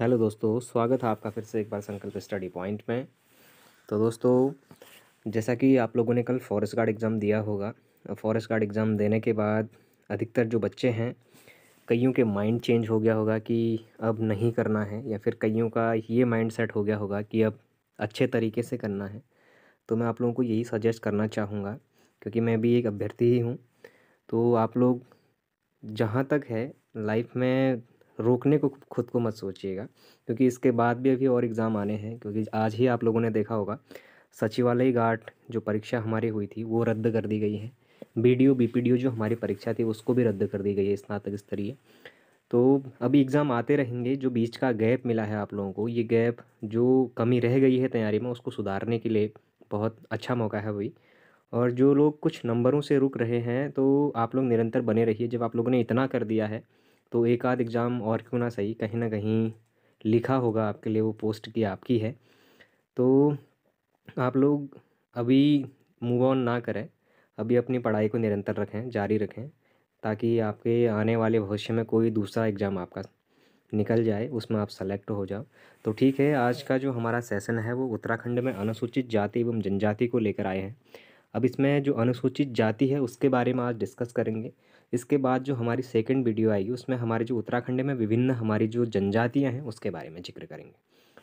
hello दोस्तों स्वागत है आपका फिर से एक बार संकल्प स्टडी पॉइंट में तो दोस्तों जैसा कि आप लोगों ने कल फॉरेस्ट गार्ड एग्ज़ाम दिया होगा फॉरेस्ट गार्ड एग्ज़ाम देने के बाद अधिकतर जो बच्चे हैं कईयों के माइंड चेंज हो गया होगा कि अब नहीं करना है या फिर कईयों का ये माइंड सेट हो गया होगा कि अब अच्छे तरीके से करना है तो मैं आप लोगों को यही सजेस्ट करना चाहूँगा क्योंकि मैं भी एक अभ्यर्थी ही हूँ तो आप लोग जहाँ तक है लाइफ में रोकने को खुद को मत सोचिएगा क्योंकि इसके बाद भी अभी और एग्ज़ाम आने हैं क्योंकि आज ही आप लोगों ने देखा होगा सचिवालय घाट जो परीक्षा हमारी हुई थी वो रद्द कर दी गई है B D O B P D O जो हमारी परीक्षा थी उसको भी रद्द कर दी गई है स्नातक स्तरीय तो अभी एग्ज़ाम आते रहेंगे जो बीच का गैप मिला है आप लोगों को ये गैप जो कमी रह गई है तैयारी में उसको सुधारने के लिए बहुत अच्छा मौका है वही और जो लोग कुछ नंबरों से रुक रहे हैं तो आप लोग निरंतर बने रहिए जब आप लोगों ने इतना कर दिया है तो एक आध एग्ज़ाम और क्यों ना सही कहीं ना कहीं लिखा होगा आपके लिए वो पोस्ट की आपकी है तो आप लोग अभी मूव ऑन ना करें अभी अपनी पढ़ाई को निरंतर रखें जारी रखें ताकि आपके आने वाले भविष्य में कोई दूसरा एग्ज़ाम आपका निकल जाए उसमें आप सेलेक्ट हो जाओ तो ठीक है आज का जो हमारा सेशन है वो उत्तराखंड में अनुसूचित जाति एवं जनजाति को लेकर आए हैं अब इसमें जो अनुसूचित जाति है उसके बारे में आज डिस्कस करेंगे इसके बाद जो हमारी सेकेंड वीडियो आएगी उसमें हमारे जो उत्तराखंड में विभिन्न हमारी जो जनजातियाँ हैं उसके बारे में जिक्र करेंगे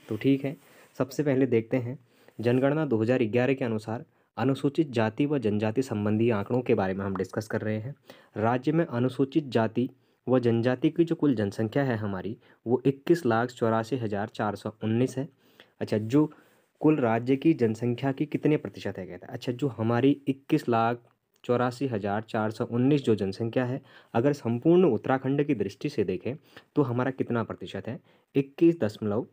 तो ठीक है सबसे पहले देखते हैं जनगणना 2011 के अनुसार अनुसूचित जाति व जनजाति संबंधी आंकड़ों के बारे में हम डिस्कस कर रहे हैं राज्य में अनुसूचित जाति व जनजाति की जो कुल जनसंख्या है हमारी वो इक्कीस लाख चौरासी हज़ार चार सौ उन्नीस है अच्छा जो कुल राज्य की जनसंख्या की कितने प्रतिशत है कहता है अच्छा जो हमारी इक्कीस लाख चौरासी हज़ार चार सौ उन्नीस जो जनसंख्या है अगर संपूर्ण उत्तराखंड की दृष्टि से देखें तो हमारा कितना प्रतिशत है इक्कीस दशमलव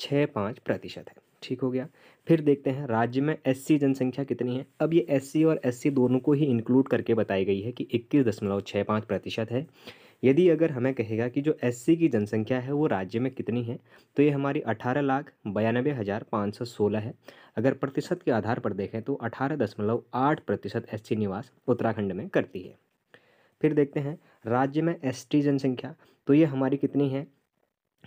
छः पाँच प्रतिशत है ठीक हो गया फिर देखते हैं राज्य में एससी जनसंख्या कितनी है अब ये एससी और एससी दोनों को ही इंक्लूड करके बताई गई है कि इक्कीस दशमलव छः पाँच प्रतिशत है यदि अगर हमें कहेगा कि जो एससी की जनसंख्या है वो राज्य में कितनी है तो ये हमारी अठारह लाख बयानबे हज़ार पाँच सौ सोलह है अगर प्रतिशत के आधार पर देखें तो अठारह दशमलव आठ प्रतिशत एस निवास उत्तराखंड में करती है फिर देखते हैं राज्य में एस जनसंख्या तो ये हमारी कितनी है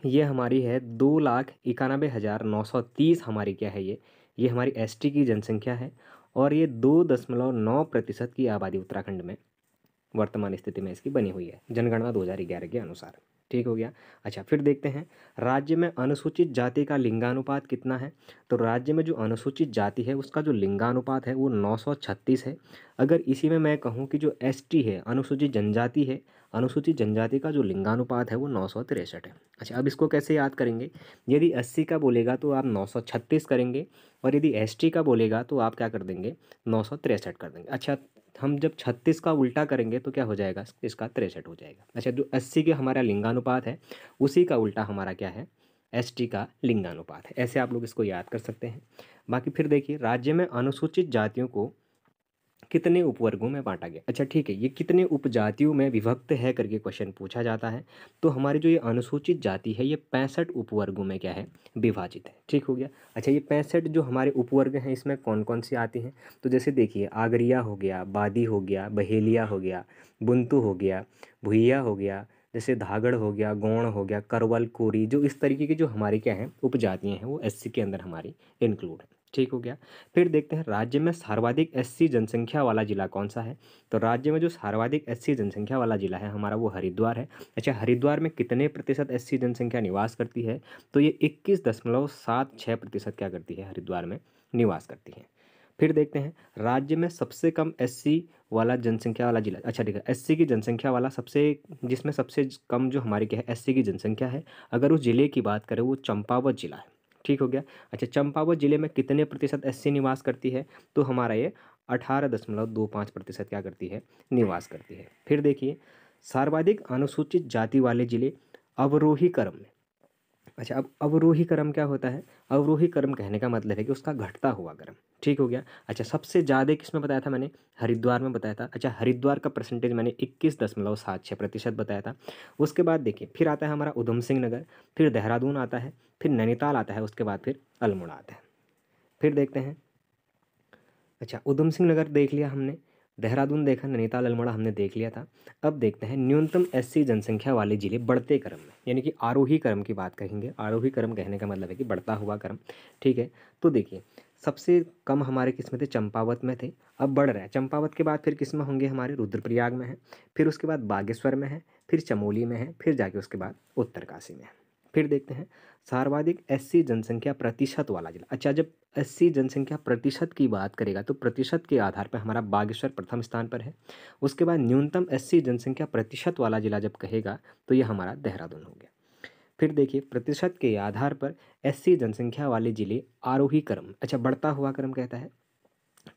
ये हमारी है दो लाख इक्यानबे हज़ार नौ सौ तीस हमारी क्या है ये ये हमारी एसटी की जनसंख्या है और ये दो दशमलव नौ प्रतिशत की आबादी उत्तराखंड में वर्तमान स्थिति में इसकी बनी हुई है जनगणना दो के अनुसार ठीक हो गया अच्छा फिर देखते हैं राज्य में अनुसूचित जाति का लिंगानुपात कितना है तो राज्य में जो अनुसूचित जाति है उसका जो लिंगानुपात है वो 936 है अगर इसी में मैं कहूँ कि जो एस है अनुसूचित जनजाति है अनुसूचित जनजाति का जो लिंगानुपात है वो नौ है अच्छा अब इसको कैसे याद करेंगे यदि अस्सी का बोलेगा तो आप नौ करेंगे और यदि एस का बोलेगा तो आप क्या कर देंगे नौ कर देंगे अच्छा हम जब छत्तीस का उल्टा करेंगे तो क्या हो जाएगा इसका तिरसठ हो जाएगा अच्छा जो अस्सी के हमारा लिंगानुपात है उसी का उल्टा हमारा क्या है एस टी का लिंगानुपात है ऐसे आप लोग इसको याद कर सकते हैं बाकी फिर देखिए राज्य में अनुसूचित जातियों को कितने उपवर्गों में बांटा गया अच्छा ठीक है ये कितने उपजातियों में विभक्त है करके क्वेश्चन पूछा जाता है तो हमारी जो ये अनुसूचित जाति है ये पैंसठ उपवर्गों में क्या है विभाजित है ठीक हो गया अच्छा ये पैंसठ जो हमारे उपवर्ग हैं इसमें कौन कौन सी आती हैं तो जैसे देखिए आगरिया हो गया बादी हो गया बहेलिया हो गया बुंतू हो गया भुइया हो गया जैसे धागड़ हो गया गौण हो गया करवल कोरी जो इस तरीके की जो हमारे क्या हैं उपजातियाँ हैं वो एस के अंदर हमारी इंक्लूड हैं ठीक हो गया फिर देखते हैं राज्य में सर्वाधिक एससी जनसंख्या वाला जिला कौन सा है तो राज्य में जो सर्वाधिक एससी जनसंख्या वाला जिला है हमारा वो हरिद्वार है अच्छा हरिद्वार में कितने प्रतिशत एससी जनसंख्या निवास करती है तो ये इक्कीस दशमलव सात छः प्रतिशत क्या करती है हरिद्वार में निवास करती है फिर देखते हैं राज्य में सबसे कम एस वाला जनसंख्या वाला जिला अच्छा ठीक है एस की जनसंख्या वाला सबसे जिसमें सबसे कम जो हमारी क्या है एस की जनसंख्या है अगर उस जिले की बात करें वो चंपावत जिला है ठीक हो गया अच्छा चंपावत जिले में कितने प्रतिशत एस निवास करती है तो हमारा ये अठारह दशमलव दो पाँच प्रतिशत क्या करती है निवास करती है फिर देखिए सर्वाधिक अनुसूचित जाति वाले जिले अवरोही क्रम में अच्छा अब अवरोही कर्म क्या होता है अवरोही कर्म कहने का मतलब है कि उसका घटता हुआ कर्म ठीक हो गया अच्छा सबसे ज़्यादा किस में बताया था मैंने हरिद्वार में बताया था अच्छा हरिद्वार का परसेंटेज मैंने इक्कीस दशमलव सात छः प्रतिशत बताया था उसके बाद देखिए फिर आता है हमारा उधम सिंह नगर फिर देहरादून आता है फिर नैनीताल आता है उसके बाद फिर अल्मोड़ा आता है फिर देखते हैं अच्छा उधम सिंह नगर देख लिया हमने देहरादून देखा नैनीताल अल्मोड़ा हमने देख लिया था अब देखते हैं न्यूनतम एससी जनसंख्या वाले ज़िले बढ़ते क्रम में यानी कि आरोही क्रम की बात कहेंगे आरोही क्रम कहने का मतलब है कि बढ़ता हुआ क्रम ठीक है तो देखिए सबसे कम हमारे किस्में थे चंपावत में थे अब बढ़ रहे हैं चंपावत के बाद फिर किस्म होंगे हमारे रुद्रप्रयाग में है फिर उसके बाद बागेश्वर में है फिर चमोली में है फिर जाके उसके बाद उत्तरकाशी में है फिर देखते हैं सर्वाधिक एससी जनसंख्या प्रतिशत वाला जिला अच्छा जब एससी जनसंख्या प्रतिशत की बात करेगा तो प्रतिशत के आधार पर हमारा बागेश्वर प्रथम स्थान पर है उसके बाद न्यूनतम एससी जनसंख्या प्रतिशत वाला जिला जब कहेगा तो ये हमारा देहरादून हो गया फिर देखिए प्रतिशत के आधार पर एससी जनसंख्या वाले जिले आरोही क्रम अच्छा बढ़ता हुआ क्रम कहता है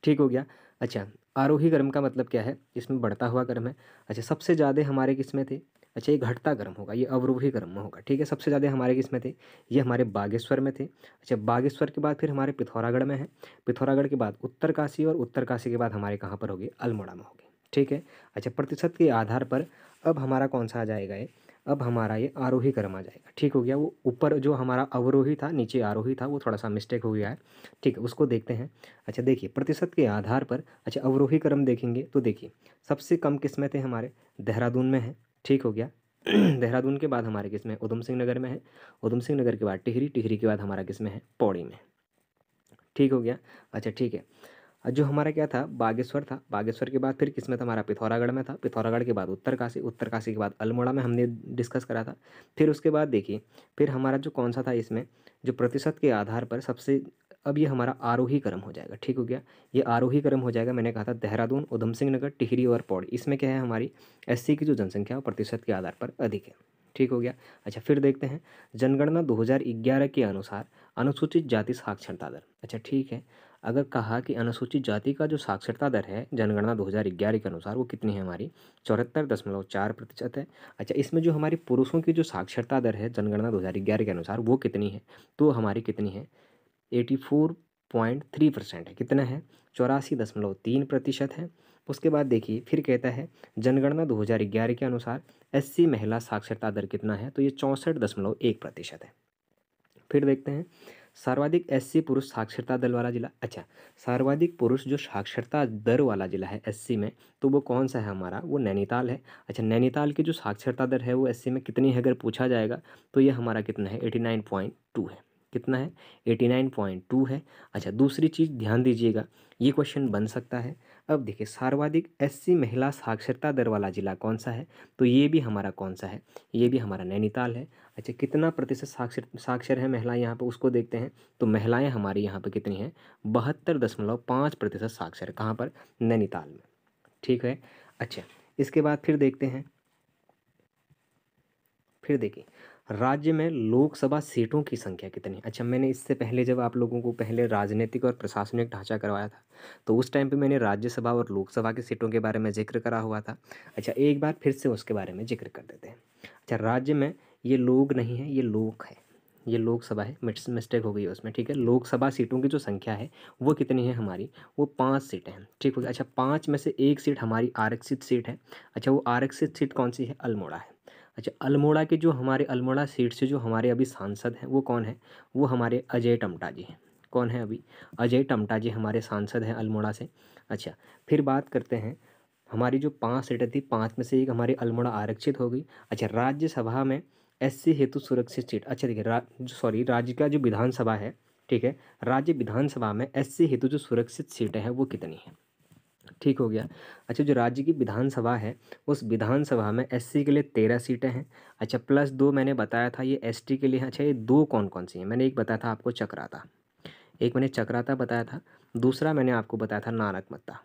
ठीक हो गया अच्छा आरोही क्रम का मतलब क्या है इसमें बढ़ता हुआ क्रम है अच्छा सबसे ज़्यादा हमारे किस में थे अच्छा ये घटता कर्म होगा ये अवरूही में होगा ठीक है सबसे ज़्यादा हमारे किस में थे ये हमारे बागेश्वर में थे अच्छा बागेश्वर के बाद फिर हमारे पिथौरागढ़ में है पिथौरागढ़ के बाद उत्तरकाशी और उत्तरकाशी के बाद हमारे कहाँ पर होगी अल्मोड़ा में होगी ठीक है अच्छा प्रतिशत के आधार पर अब हमारा कौन सा आ जाएगा ये अब हमारा ये आरोही क्रम आ जाएगा ठीक हो गया वो ऊपर जो हमारा अवरोही था नीचे आरोही था वो थोड़ा सा मिस्टेक हो गया है ठीक है उसको देखते हैं अच्छा देखिए प्रतिशत के आधार पर अच्छा अवरोही क्रम देखेंगे तो देखिए सबसे कम किस्में थे हमारे देहरादून में है ठीक हो गया देहरादून के बाद हमारे किस में उधम सिंह नगर में है उधम सिंह नगर के बाद टिहरी टिहरी के बाद हमारा किस में है पौड़ी में ठीक हो गया अच्छा ठीक है जो हमारा क्या था बागेश्वर था बागेश्वर के बाद फिर किस में था हमारा पिथौरागढ़ में था पिथौरागढ़ के बाद उत्तरकाशी उत्तरकाशी के बाद अल्मोड़ा में हमने डिस्कस करा था फिर उसके बाद देखिए फिर हमारा जो कौन सा था इसमें जो प्रतिशत के आधार पर सबसे अब ये हमारा आरोही क्रम हो जाएगा ठीक हो गया ये आरोही क्रम हो जाएगा मैंने कहा था देहरादून उधम सिंह नगर टिहरी और पौड़ी इसमें क्या है हमारी एस की जो जनसंख्या और प्रतिशत के आधार पर अधिक है ठीक हो गया अच्छा फिर देखते हैं जनगणना 2011 के अनुसार अनुसूचित जाति साक्षरता दर अच्छा ठीक है अगर कहा कि अनुसूचित जाति का जो साक्षरता दर है जनगणना 2011 के अनुसार वो कितनी है हमारी चौहत्तर दशमलव चार प्रतिशत है अच्छा इसमें जो हमारी पुरुषों की जो साक्षरता दर है जनगणना 2011 के अनुसार वो कितनी है तो हमारी कितनी है eighty four point three percent है कितना है चौरासी दशमलव तीन प्रतिशत है उसके बाद देखिए फिर कहता है जनगणना 2011 के अनुसार एससी महिला साक्षरता दर कितना है तो ये चौंसठ दशमलव एक प्रतिशत है फिर देखते हैं सर्वाधिक एससी पुरुष साक्षरता दर वाला जिला अच्छा सर्वाधिक पुरुष जो साक्षरता दर वाला जिला है एससी में तो वो कौन सा है हमारा वो नैनीताल है अच्छा नैनीताल की जो साक्षरता दर है वो सी में कितनी है अगर पूछा जाएगा तो ये हमारा कितना है एटी नाइन पॉइंट टू है कितना है एटी नाइन पॉइंट टू है अच्छा दूसरी चीज़ ध्यान दीजिएगा ये क्वेश्चन बन सकता है अब देखिए सर्वाधिक एससी महिला साक्षरता दर वाला जिला कौन सा है तो ये भी हमारा कौन सा है ये भी हमारा नैनीताल है अच्छा कितना प्रतिशत साक्षर साक्षर है महिलाएं यहाँ पर उसको देखते हैं तो महिलाएं हमारी यहाँ पर कितनी हैं बहत्तर दशमलव पाँच प्रतिशत साक्षर कहाँ पर नैनीताल में ठीक है अच्छा इसके बाद फिर देखते हैं फिर देखिए राज्य में लोकसभा सीटों की संख्या कितनी है अच्छा मैंने इससे पहले जब आप लोगों को पहले राजनीतिक और प्रशासनिक ढांचा करवाया था तो उस टाइम पे मैंने राज्यसभा और लोकसभा की सीटों के बारे में जिक्र करा हुआ था अच्छा एक बार फिर से उसके बारे में जिक्र कर देते हैं अच्छा राज्य में ये लोग नहीं है ये लोक है ये लोकसभा है मिस्टेक हो गई है उसमें ठीक है लोकसभा सीटों की जो संख्या है वो कितनी है हमारी वो पाँच सीटें हैं ठीक हो अच्छा पाँच में से एक सीट हमारी आरक्षित सीट है अच्छा वो आरक्षित सीट कौन सी है अल्मोड़ा है अच्छा अल्मोड़ा के जो हमारे अल्मोड़ा सीट से जो हमारे अभी सांसद हैं वो कौन है वो हमारे अजय टमटा जी हैं कौन है अभी अजय टमटा जी हमारे सांसद हैं अल्मोड़ा से अच्छा फिर बात करते हैं हमारी जो पाँच सीटें थी पाँच में से एक हमारी अल्मोड़ा आरक्षित हो गई अच्छा राज्यसभा में एससी हेतु सुरक्षित सीट अच्छा देखिए रा, सॉरी राज्य का जो विधानसभा है ठीक है राज्य विधानसभा में एससी हेतु जो सुरक्षित सीटें हैं वो कितनी हैं ठीक हो गया अच्छा जो राज्य की विधानसभा है उस विधानसभा में एससी के लिए तेरह सीटें हैं अच्छा प्लस दो मैंने बताया था ये एसटी के लिए अच्छा ये दो कौन कौन सी हैं मैंने एक बताया था आपको चक्राता एक मैंने चक्राता बताया था दूसरा मैंने आपको बताया था नानक मत्ता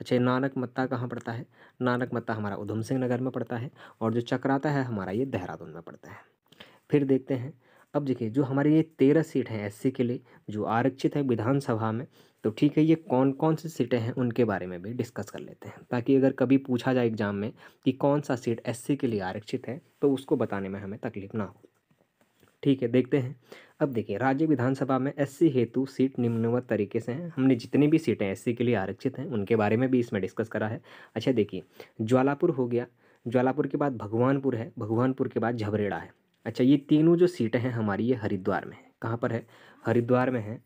अच्छा नानक मत्ता कहाँ पड़ता है नानक मत्ता हमारा उधम सिंह नगर में पड़ता है और जो चक्राता है हमारा ये देहरादून में पड़ता है फिर देखते हैं अब देखिए जो हमारे ये तेरह सीट हैं एससी के लिए जो आरक्षित है विधानसभा में तो ठीक है ये कौन कौन सी सीटें हैं उनके बारे में भी डिस्कस कर लेते हैं ताकि अगर कभी पूछा जाए एग्ज़ाम में कि कौन सा सीट एससी के लिए आरक्षित है तो उसको बताने में हमें तकलीफ ना हो ठीक है देखते हैं अब देखिए राज्य विधानसभा में एससी हेतु सीट निम्नवत तरीके से हैं हमने जितनी भी सीटें एससी के लिए आरक्षित हैं उनके बारे में भी इसमें डिस्कस करा है अच्छा देखिए ज्वालापुर हो गया ज्वालापुर के बाद भगवानपुर है भगवानपुर के बाद झबरेड़ा है अच्छा ये तीनों जो सीटें हैं हमारी ये हरिद्वार में है कहाँ पर है हरिद्वार में है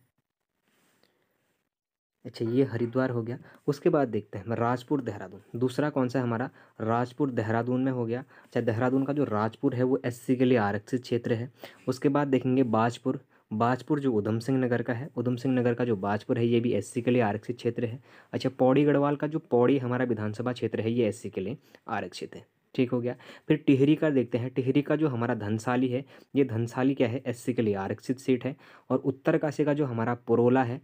अच्छा ये हरिद्वार हो गया उसके बाद देखते हैं राजपुर देहरादून दूसरा कौन सा है हमारा राजपुर देहरादून में हो गया अच्छा देहरादून का जो राजपुर है वो एससी के लिए आरक्षित क्षेत्र है उसके बाद देखेंगे बाजपुर बाजपुर जो उधम सिंह नगर का है उधम सिंह नगर का जो बाजपुर है ये भी एससी के लिए आरक्षित क्षेत्र है अच्छा पौड़ी गढ़वाल का जो पौड़ी हमारा विधानसभा क्षेत्र है ये एससी के लिए आरक्षित है ठीक हो गया फिर टिहरी का देखते हैं टिहरी का जो हमारा धनसाली है ये धनसाली क्या है एससी के लिए आरक्षित सीट है और उत्तरकाशी का जो हमारा पुरोला है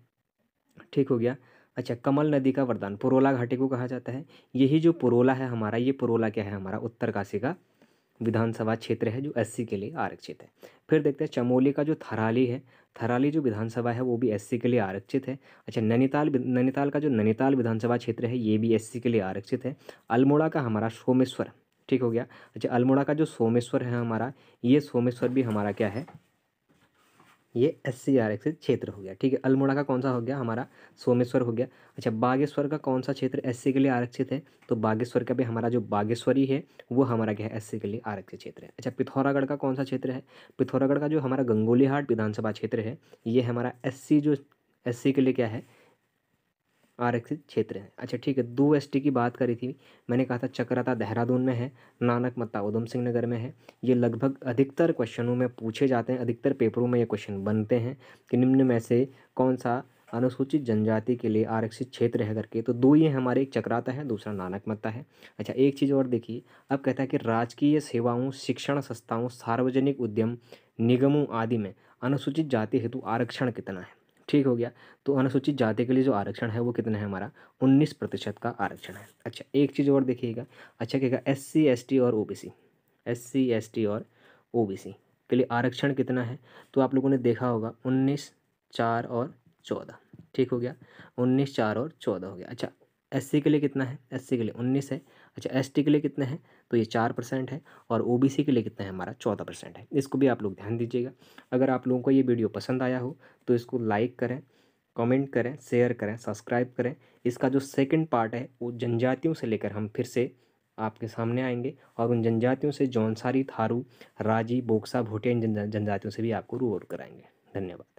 ठीक हो गया अच्छा कमल नदी का वरदान पुरोला घाटी को कहा जाता है यही जो पुरोला है हमारा ये पुरोला क्या है हमारा उत्तरकाशी का विधानसभा क्षेत्र है जो एससी के लिए आरक्षित है फिर देखते हैं चमोली का जो थराली है थराली जो विधानसभा है वो भी एससी के लिए आरक्षित है अच्छा नैनीताल नैनीताल का जो नैनीताल विधानसभा क्षेत्र है ये भी एससी के लिए आरक्षित है अल्मोड़ा का हमारा सोमेश्वर ठीक हो गया अच्छा अल्मोड़ा का जो सोमेश्वर है हमारा ये सोमेश्वर भी हमारा क्या है ये एस सी आर क्षेत्र हो गया ठीक है अल्मोड़ा का कौन सा हो गया हमारा सोमेश्वर हो गया अच्छा बागेश्वर का कौन सा क्षेत्र एस के लिए आरक्षित है तो बागेश्वर का भी हमारा जो बागेश्वरी है वो हमारा क्या है एस के लिए आरक्षित क्षेत्र है अच्छा पिथौरागढ़ का कौन सा क्षेत्र है पिथौरागढ़ का जो हमारा गंगोलीहाट विधानसभा क्षेत्र है ये हमारा एस जो एस के लिए क्या है आरक्षित क्षेत्र हैं अच्छा ठीक है दो एस की बात करी थी मैंने कहा था चक्राता देहरादून में है नानक मत्ता उधम सिंह नगर में है ये लगभग अधिकतर क्वेश्चनों में पूछे जाते हैं अधिकतर पेपरों में ये क्वेश्चन बनते हैं कि निम्न में से कौन सा अनुसूचित जनजाति के लिए आरक्षित क्षेत्र है करके तो दो ये हमारे एक चक्राता है दूसरा नानक मत्ता है अच्छा एक चीज़ और देखिए अब कहता है कि राजकीय सेवाओं शिक्षण संस्थाओं सार्वजनिक उद्यम निगमों आदि में अनुसूचित जाति हेतु आरक्षण कितना है ठीक हो गया तो अनुसूचित जाति के लिए जो आरक्षण है वो कितना है हमारा उन्नीस प्रतिशत का आरक्षण है अच्छा एक चीज़ और देखिएगा अच्छा कहेगा एस सी एस टी और O B C S C S T और ओ बी सी के लिए आरक्षण कितना है तो आप लोगों ने देखा होगा उन्नीस चार और चौदह ठीक हो गया उन्नीस चार और चौदह हो गया अच्छा एस के लिए कितना है एस के लिए उन्नीस है अच्छा एस के लिए कितना है तो ये चार परसेंट है और ओ के लिए कितना है हमारा चौदह परसेंट है इसको भी आप लोग ध्यान दीजिएगा अगर आप लोगों को ये वीडियो पसंद आया हो तो इसको लाइक करें कमेंट करें शेयर करें सब्सक्राइब करें इसका जो सेकंड पार्ट है वो जनजातियों से लेकर हम फिर से आपके सामने आएंगे और उन जनजातियों से जौनसारी थारू राजी बोक्सा भोटिया इन जनजातियों से भी आपको रूआउट कराएंगे धन्यवाद